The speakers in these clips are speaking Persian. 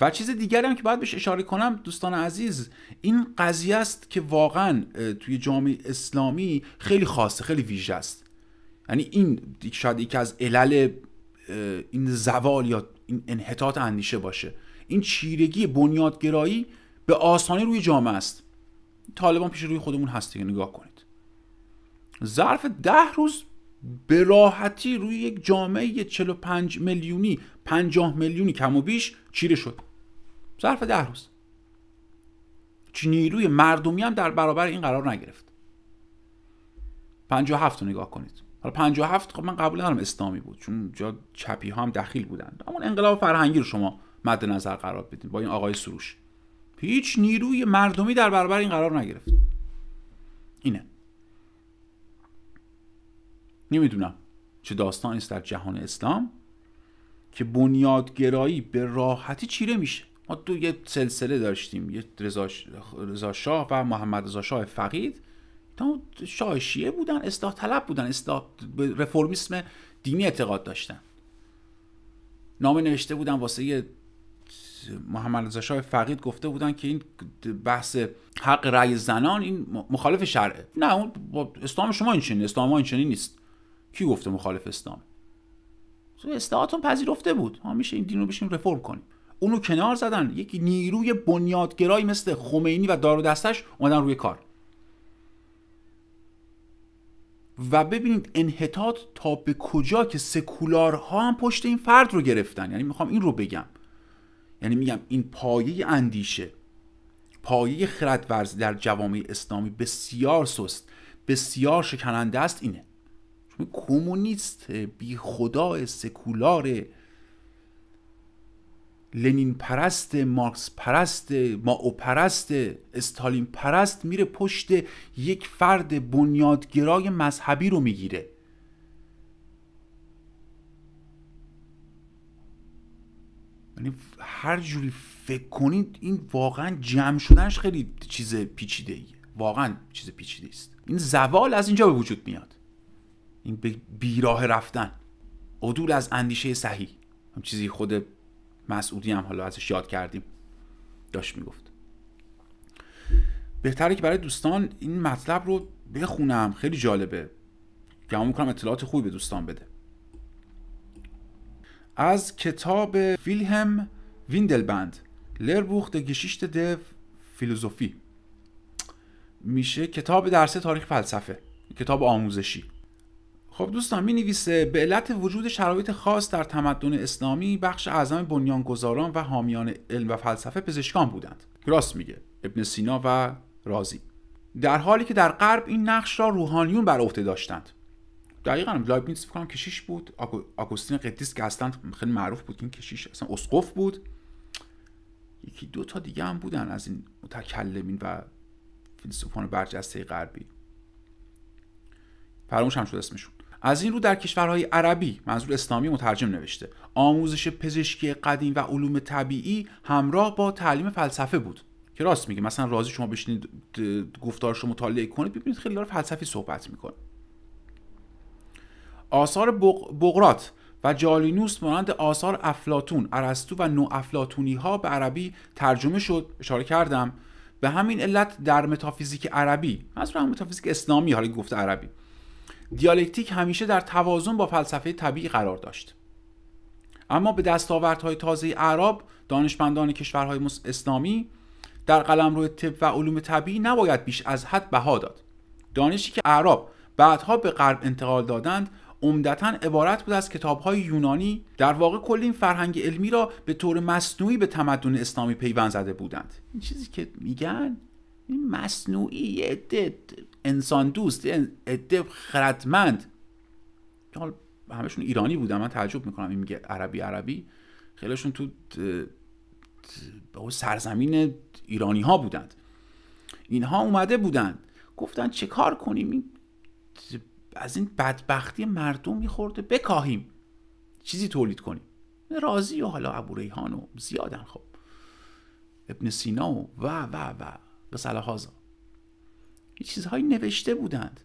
و چیز دیگری هم که باید بهش اشاره کنم دوستان عزیز این قضیه است که واقعا توی جامعه اسلامی خیلی خاصه خیلی ویژه است یعنی این شاید یکی از علل این زوال یا این انحطاط اندیشه باشه این چیرگی بنیادگرایی به آسانی روی جامعه است طالبان پیش روی خودمون هستی نگاه کنید ظرف ده روز به راحتی روی یک جامعه 45 میلیونی 50 میلیونی کم و بیش چیره شد ظرف ده روز نیروی مردمی هم در برابر این قرار نگرفت 57 رو نگاه کنید حالا 57 خب من قبول ندارم اسلامی بود چون جا چپی ها هم دخیل بودن اما انقلاب فرهنگی رو شما مد نظر قرار بدید. با این آقای سروش هیچ نیروی مردمی در برابر این قرار نگرفت اینه نمیدونم چه داستانی است در جهان اسلام که بنیادگرایی به راحتی چیره میشه ما دو یه سلسله داشتیم یه رضا شاه و محمد رضا شاه فقید شاه شیعه بودن اصلاح طلب بودن اصلاح به رفرمیسم دینی اعتقاد داشتن نامه نوشته بودن واسه یه محمد رضا شاه فقید گفته بودن که این بحث حق رأی زنان این مخالف شرعه نه اون اسلام شما این چنین اسلام ما این چنین نیست کی گفته مخالف اسلام تو اصلاحاتون پذیرفته بود ها میشه این دین رو بشیم رفرم کنیم اونو کنار زدن یک نیروی بنیادگرایی مثل خمینی و دار و دستش اومدن روی کار و ببینید انحطاط تا به کجا که سکولارها هم پشت این فرد رو گرفتن یعنی میخوام این رو بگم یعنی میگم این پایه اندیشه پایه خردورزی در جوامع اسلامی بسیار سست بسیار شکننده است اینه کمونیست بی خدا سکولار لنین پرست مارکس پرست او پرست استالین پرست میره پشت یک فرد بنیادگرای مذهبی رو میگیره یعنی هر جوری فکر کنید این واقعا جمع شدنش خیلی چیز پیچیده ایه واقعا چیز پیچیده است این زوال از اینجا به وجود میاد این بیراه رفتن عدول از اندیشه صحیح هم چیزی خود مسعودی هم حالا ازش یاد کردیم داشت میگفت بهتره که برای دوستان این مطلب رو بخونم خیلی جالبه گمان میکنم اطلاعات خوبی به دوستان بده از کتاب ویلهم ویندلبند لربوخت گشیشت دو فیلوزوفی میشه کتاب درس تاریخ فلسفه کتاب آموزشی خب دوستان می نویسه به علت وجود شرایط خاص در تمدن اسلامی بخش اعظم بنیانگذاران و حامیان علم و فلسفه پزشکان بودند راست میگه ابن سینا و رازی در حالی که در غرب این نقش را روحانیون بر عهده داشتند دقیقا لایبنیتس فکر کشیش بود آگوستین قدیس که اصلا خیلی معروف بود این کشیش اصلا اسقف بود یکی دو تا دیگه هم بودن از این متکلمین و فیلسوفان برجسته غربی فراموش هم شد اسمشون از این رو در کشورهای عربی منظور اسلامی مترجم نوشته آموزش پزشکی قدیم و علوم طبیعی همراه با تعلیم فلسفه بود که راست میگه مثلا راضی شما بشینید گفتارش رو مطالعه کنید ببینید خیلی داره فلسفی صحبت میکنه آثار بقرات و جالینوس مانند آثار افلاتون ارسطو و نو افلاتونی ها به عربی ترجمه شد اشاره کردم به همین علت در متافیزیک عربی منظور هم متافیزیک اسلامی حالا گفت عربی دیالکتیک همیشه در توازن با فلسفه طبیعی قرار داشت اما به دستاوردهای تازه اعراب دانشمندان کشورهای اسلامی در قلمرو طب و علوم طبیعی نباید بیش از حد بها داد دانشی که اعراب بعدها به غرب انتقال دادند عمدتا عبارت بود از کتابهای یونانی در واقع کل این فرهنگ علمی را به طور مصنوعی به تمدن اسلامی پیوند زده بودند این چیزی که میگن این مصنوعی یه عده انسان دوست عده خردمند حالا همشون ایرانی بودن من تعجب میکنم این میگه عربی عربی خیلیشون تو سرزمین ایرانی ها بودند اینها اومده بودند گفتن چه کار کنیم از این بدبختی مردم میخورده بکاهیم چیزی تولید کنیم راضی و حالا ابو و زیادن خب ابن سینا و و و, و. به یه چیزهایی نوشته بودند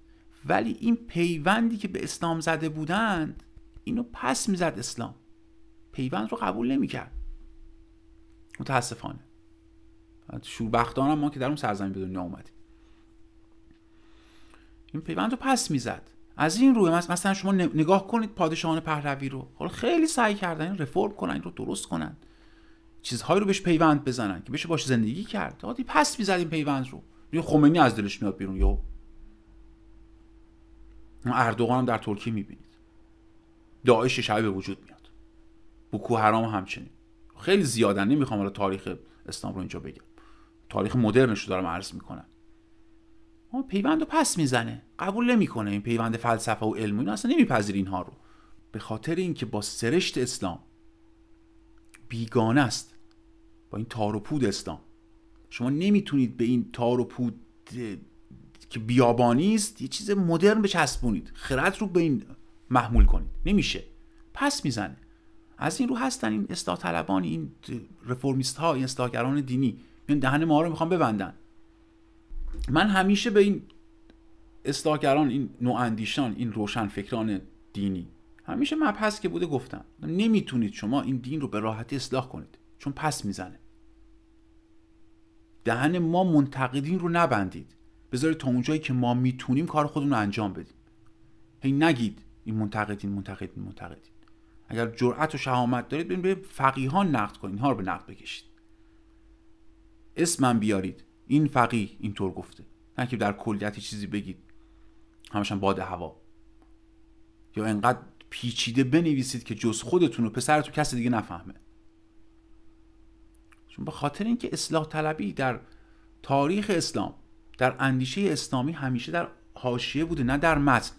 ولی این پیوندی که به اسلام زده بودند اینو پس میزد اسلام پیوند رو قبول نمیکرد متاسفانه شوربختان ما که در اون سرزمین دنیا اومدیم این پیوند رو پس میزد از این روی مثلا شما نگاه کنید پادشاهان پهلوی رو خیلی سعی کردن این رفرم کنن این رو درست کنن چیزهایی رو بهش پیوند بزنن که بشه باش زندگی کرد عادی پس میزدیم پیوند رو یه خمینی از دلش میاد بیرون یا اردوغان هم در ترکیه میبینید داعش شبیه به وجود میاد بوکو حرام همچنین خیلی زیادن نمیخوام حالا تاریخ اسلام رو اینجا بگم تاریخ مدرنش رو دارم عرض میکنم اما پیوند رو پس میزنه قبول نمیکنه این پیوند فلسفه و علم اینا اصلا نمیپذیر اینها رو به خاطر اینکه با سرشت اسلام بیگانه است با این تار و پود اسلام شما نمیتونید به این تار و پود که بیابانی است یه چیز مدرن بچسبونید خرد رو به این محمول کنید نمیشه پس میزنه از این رو هستن این اصلاح طلبان این رفرمیست ها این اصلاحگران دینی میان دهن ما رو میخوان ببندن من همیشه به این اصلاحگران این نواندیشان این روشن فکران دینی همیشه مبحث که بوده گفتم نمیتونید شما این دین رو به راحتی اصلاح کنید چون پس میزنه دهن ما منتقدین رو نبندید بذارید تا اونجایی که ما میتونیم کار خودمون رو انجام بدیم هی نگید این منتقدین منتقدین منتقدین اگر جرأت و شهامت دارید ببین به فقیهان نقد کنید اینها رو به نقد بکشید اسمم بیارید این فقیه اینطور گفته نه که در کلیت چیزی بگید همشن باد هوا یا انقدر پیچیده بنویسید که جز خودتون و پسرتون کسی دیگه نفهمه چون به خاطر اینکه اصلاح طلبی در تاریخ اسلام در اندیشه اسلامی همیشه در حاشیه بوده نه در متن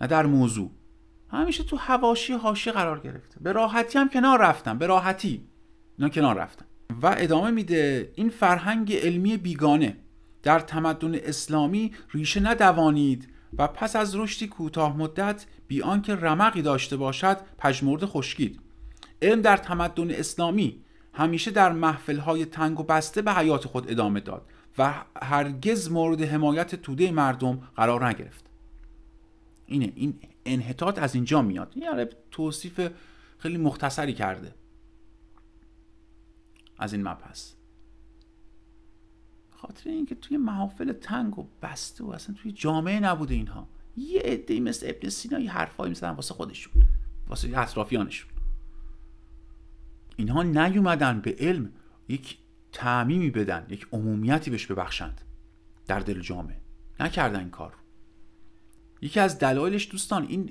نه در موضوع همیشه تو هواشی حاشیه قرار گرفته به راحتی هم کنار رفتم به راحتی اینا کنار رفتم و ادامه میده این فرهنگ علمی بیگانه در تمدن اسلامی ریشه ندوانید و پس از رشدی کوتاه مدت بی آنکه رمقی داشته باشد پژمرده خشکید علم در تمدن اسلامی همیشه در محفلهای تنگ و بسته به حیات خود ادامه داد و هرگز مورد حمایت توده مردم قرار نگرفت اینه این انحطاط از اینجا میاد یعنی توصیف خیلی مختصری کرده از این مبحث خاطر اینکه توی محافل تنگ و بسته و اصلا توی جامعه نبوده اینها یه عده مثل ابن سینا یه حرفایی میزدن واسه خودشون واسه اطرافیانشون اینها نیومدن به علم یک تعمیمی بدن یک عمومیتی بهش ببخشند در دل جامعه نکردن این کار یکی از دلایلش دوستان این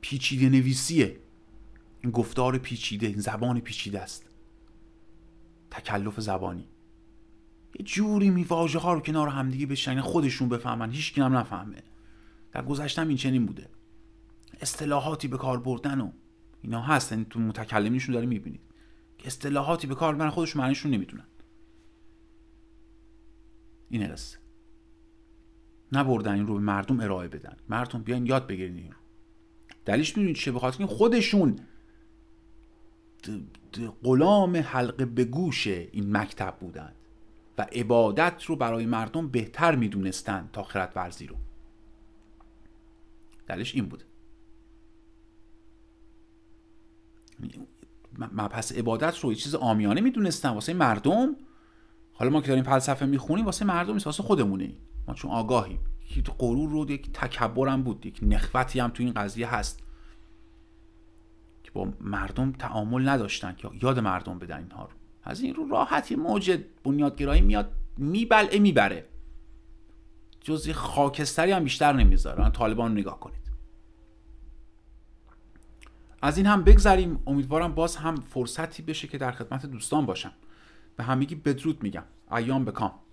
پیچیده نویسیه این گفتار پیچیده این زبان پیچیده است تکلف زبانی یه جوری می واژه ها رو کنار همدیگه بشن خودشون بفهمن هیچ هم نفهمه در گذشتم این چنین بوده اصطلاحاتی به کار بردن و اینا هست یعنی تو متکلمینشون داری میبینید که اصطلاحاتی به کار بردن خودشون معنیشون نمیدونن این قصه نبردن این رو به مردم ارائه بدن مردم بیاین یاد بگیرین این رو دلیلش میدونید چه بخاطر که خودشون غلام حلقه به گوش این مکتب بودن و عبادت رو برای مردم بهتر میدونستند تا خرد ورزی رو دلش این بود یعنی پس عبادت رو یه چیز آمیانه میدونستن واسه مردم حالا ما که داریم فلسفه میخونیم واسه مردم نیست واسه خودمونه ما چون آگاهیم یک غرور رو یک تکبرم بود یک نخوتی هم تو این قضیه هست که با مردم تعامل نداشتن که یاد مردم بدن اینها رو از این رو راحتی موج بنیادگرایی میاد میبلعه میبره جزی خاکستری هم بیشتر نمیذاره طالبان نگاه کنید از این هم بگذریم امیدوارم باز هم فرصتی بشه که در خدمت دوستان باشم به همگی بدرود میگم ایام کام،